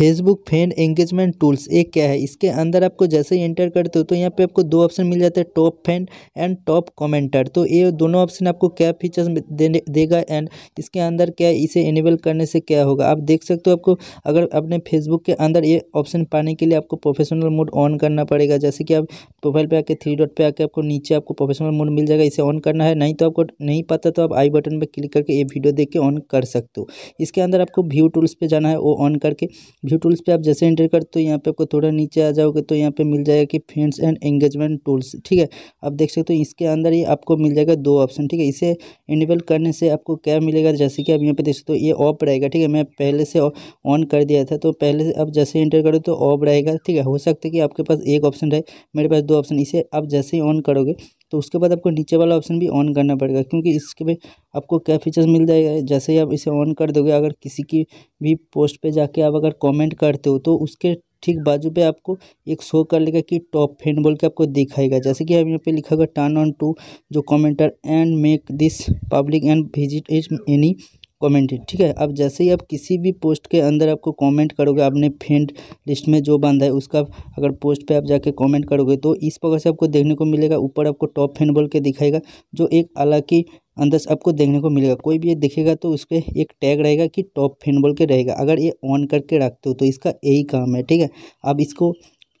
Facebook fan engagement tools एक क्या है इसके अंदर आपको जैसे ही एंटर करते हो तो यहाँ पे आपको दो ऑप्शन मिल जाते हैं top fan and top commenter तो ये दोनों ऑप्शन आपको क्या फीचर्स देने देगा एंड इसके अंदर क्या इसे इनेबल करने से क्या होगा आप देख सकते हो आपको अगर अपने फेसबुक के अंदर ये ऑप्शन पाने के लिए आपको प्रोफेशनल मोड ऑन करना पड़ेगा जैसे कि आप प्रोफाइल पे आके थ्री डॉट पे आके आपको नीचे आपको प्रोफेशनल मोड मिल जाएगा इसे ऑन करना है नहीं तो आपको नहीं पता तो आप आई बटन पे क्लिक करके ये वीडियो देख के ऑन कर सकते हो इसके अंदर आपको व्यू टूल्स पे जाना है वो ऑन करके व्यू टूल्स पे आप जैसे एंटर करते हो यहाँ पे आपको थोड़ा नीचे आ जाओगे तो यहाँ पर मिल जाएगा कि फ्रेंड्स एंड एंगेजमेंट टूल्स ठीक है आप देख सकते हो इसके अंदर ही आपको मिल जाएगा दो ऑप्शन ठीक है इसे इनेबल करने से आपको क्या मिलेगा जैसे कि आप यहाँ पे देख सकते हो ये ऑफ रहेगा ठीक है मैं पहले से ऑन कर दिया था तो पहले आप जैसे एंटर करो तो ऑफ रहेगा ठीक है हो सकता है कि आपके पास एक ऑप्शन रहे मेरे पास दो ऑप्शन इसे आप जैसे ही ऑन करोगे तो उसके बाद आपको नीचे वाला ऑप्शन भी ऑन करना पड़ेगा क्योंकि इसके में आपको क्या फीचर्स मिल जाएगा जैसे ही आप इसे ऑन कर दोगे अगर किसी की भी पोस्ट पे जाके आप अगर कमेंट करते हो तो उसके ठीक बाजू पे आपको एक शो कर लेगा कि टॉप फ्रेंड बोल के आपको दिखाएगा जैसे कि अब यहाँ पे लिखा होगा टर्न ऑन टू जो commenter and make this public and visit is any comment ठीक है अब जैसे ही आप किसी भी पोस्ट के अंदर आपको कमेंट करोगे आपने फ्रेंड लिस्ट में जो बंद है उसका अगर पोस्ट पे आप जाके कमेंट करोगे तो इस प्रकार से आपको देखने को मिलेगा ऊपर आपको टॉप फेंड बोल के दिखाएगा जो एक अलग ही अंदर से आपको देखने को मिलेगा कोई भी ये दिखेगा तो उस पर एक टैग रहेगा कि टॉप फ्रेंड बोल के रहेगा अगर ये ऑन करके रखते हो तो इसका यही काम है ठीक है अब इसको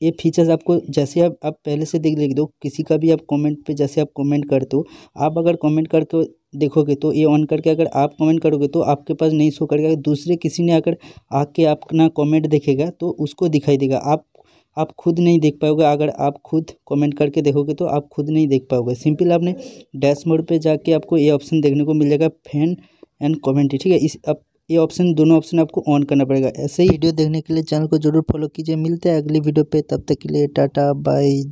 ये फीचर्स आपको जैसे आप आप पहले से देख लिख दो किसी का भी आप कमेंट पे जैसे आप कमेंट करते हो आप अगर कमेंट करके देखोगे तो ये ऑन करके अगर आप कमेंट करोगे तो आपके पास नहीं शो करेगा दूसरे किसी ने अगर आके अपना कमेंट देखेगा तो उसको दिखाई देगा आप आप खुद नहीं देख पाओगे अगर आप खुद कमेंट करके देखोगे तो आप खुद नहीं देख पाओगे सिंपल आपने डैशबोर्ड पर जाके आपको ये ऑप्शन देखने को मिल जाएगा फैन एंड कमेंट ठीक है इस अब ये ऑप्शन दोनों ऑप्शन आपको ऑन करना पड़ेगा ऐसे ही वीडियो देखने के लिए चैनल को जरूर फॉलो कीजिए मिलते हैं अगली वीडियो पे तब तक के लिए टाटा बाय